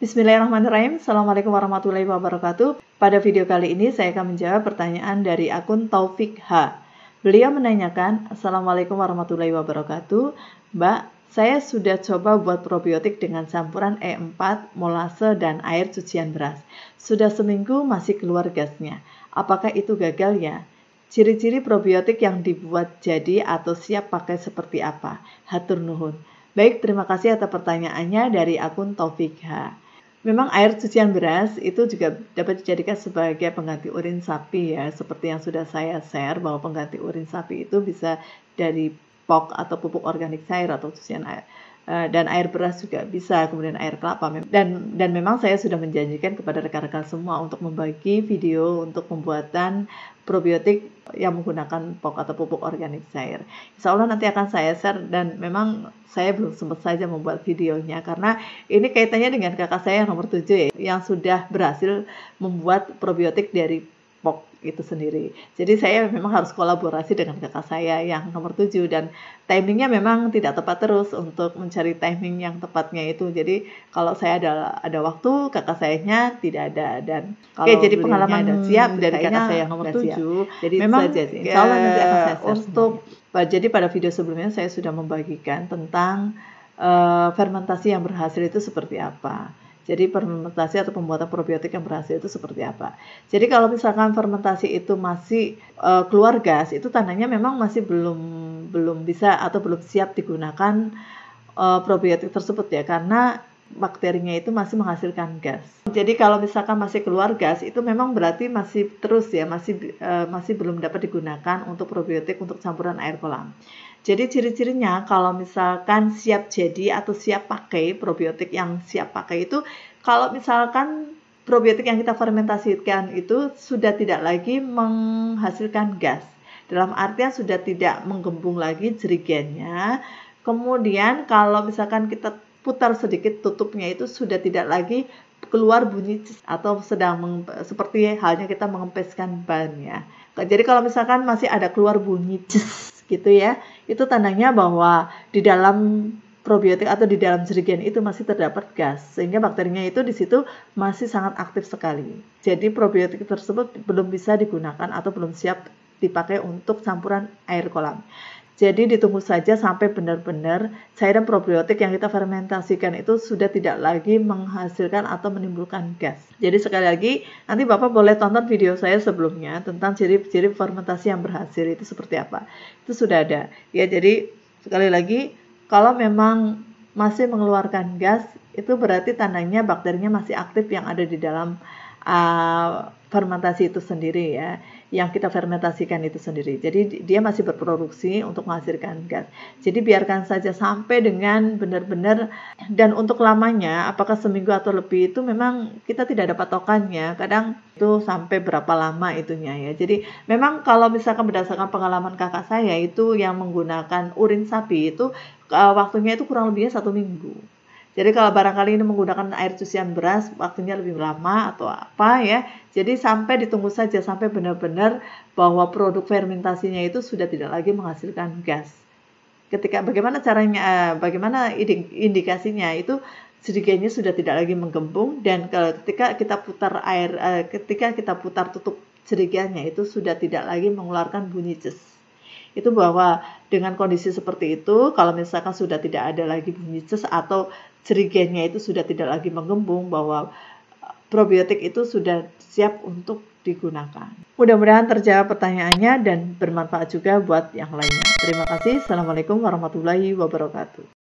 Bismillahirrahmanirrahim. Assalamualaikum warahmatullahi wabarakatuh. Pada video kali ini saya akan menjawab pertanyaan dari akun Taufik H. Beliau menanyakan, Assalamualaikum warahmatullahi wabarakatuh. Mbak, saya sudah coba buat probiotik dengan campuran E4, molase, dan air cucian beras. Sudah seminggu masih keluar gasnya. Apakah itu gagal ya? Ciri-ciri probiotik yang dibuat jadi atau siap pakai seperti apa? Hatur nuhun. Baik, terima kasih atas pertanyaannya dari akun Taufik H. Memang air cucian beras itu juga dapat dijadikan sebagai pengganti urin sapi ya, seperti yang sudah saya share bahwa pengganti urin sapi itu bisa dari POK atau pupuk organik cair atau cucian air Eh, dan air beras juga bisa, kemudian air kelapa. Dan dan memang saya sudah menjanjikan kepada rekan-rekan semua untuk membagi video untuk pembuatan probiotik yang menggunakan POK atau pupuk organik cair. Insya Allah nanti akan saya share dan memang saya belum sempat saja membuat videonya karena ini kaitannya dengan kakak saya yang nomor 7 ya, yang sudah berhasil membuat probiotik dari Pok itu sendiri. Jadi saya memang harus kolaborasi dengan kakak saya yang nomor tujuh dan timingnya memang tidak tepat terus untuk mencari timing yang tepatnya itu. Jadi kalau saya ada ada waktu, kakak saya nya tidak ada dan kalau Oke, jadi pengalaman ada siap dari kakak saya yang nomor tujuh. Jadi memang saja Insya Allah nanti akan saya eh, untuk jadi pada video sebelumnya saya sudah membagikan tentang uh, fermentasi yang berhasil itu seperti apa. Jadi fermentasi atau pembuatan probiotik yang berhasil itu seperti apa? Jadi kalau misalkan fermentasi itu masih e, keluar gas, itu tandanya memang masih belum belum bisa atau belum siap digunakan e, probiotik tersebut ya, karena bakterinya itu masih menghasilkan gas. Jadi kalau misalkan masih keluar gas itu memang berarti masih terus ya masih e, masih belum dapat digunakan untuk probiotik untuk campuran air kolam. Jadi ciri-cirinya kalau misalkan siap jadi atau siap pakai probiotik yang siap pakai itu kalau misalkan probiotik yang kita fermentasikan itu sudah tidak lagi menghasilkan gas. Dalam artian sudah tidak menggembung lagi jerigennya. Kemudian kalau misalkan kita putar sedikit tutupnya itu sudah tidak lagi keluar bunyi atau sedang seperti halnya kita mengempeskan ban ya. Nah, jadi kalau misalkan masih ada keluar bunyi cis gitu ya, itu tandanya bahwa di dalam probiotik atau di dalam jerigen itu masih terdapat gas sehingga bakterinya itu di situ masih sangat aktif sekali. Jadi probiotik tersebut belum bisa digunakan atau belum siap dipakai untuk campuran air kolam. Jadi ditunggu saja sampai benar-benar cairan probiotik yang kita fermentasikan itu sudah tidak lagi menghasilkan atau menimbulkan gas. Jadi sekali lagi nanti Bapak boleh tonton video saya sebelumnya tentang ciri-ciri fermentasi yang berhasil itu seperti apa. Itu sudah ada. Ya jadi sekali lagi kalau memang masih mengeluarkan gas itu berarti tandanya bakterinya masih aktif yang ada di dalam Uh, fermentasi itu sendiri ya, yang kita fermentasikan itu sendiri. Jadi dia masih berproduksi untuk menghasilkan gas. Jadi biarkan saja sampai dengan benar-benar dan untuk lamanya, apakah seminggu atau lebih itu memang kita tidak ada patokannya. Kadang itu sampai berapa lama itunya ya. Jadi memang kalau misalkan berdasarkan pengalaman kakak saya itu yang menggunakan urin sapi itu uh, waktunya itu kurang lebihnya satu minggu jadi kalau barangkali ini menggunakan air cucian beras waktunya lebih lama atau apa ya. Jadi sampai ditunggu saja sampai benar-benar bahwa produk fermentasinya itu sudah tidak lagi menghasilkan gas. Ketika bagaimana caranya eh, bagaimana indikasinya itu sedikitnya sudah tidak lagi menggembung dan ketika kita putar air eh, ketika kita putar tutup sedikitnya itu sudah tidak lagi mengeluarkan bunyi ces itu bahwa dengan kondisi seperti itu kalau misalkan sudah tidak ada lagi bunyi atau jerigennya itu sudah tidak lagi mengembung bahwa eh, probiotik itu sudah siap untuk digunakan. Mudah-mudahan terjawab pertanyaannya dan bermanfaat juga buat yang lainnya. Terima kasih. Assalamualaikum warahmatullahi wabarakatuh.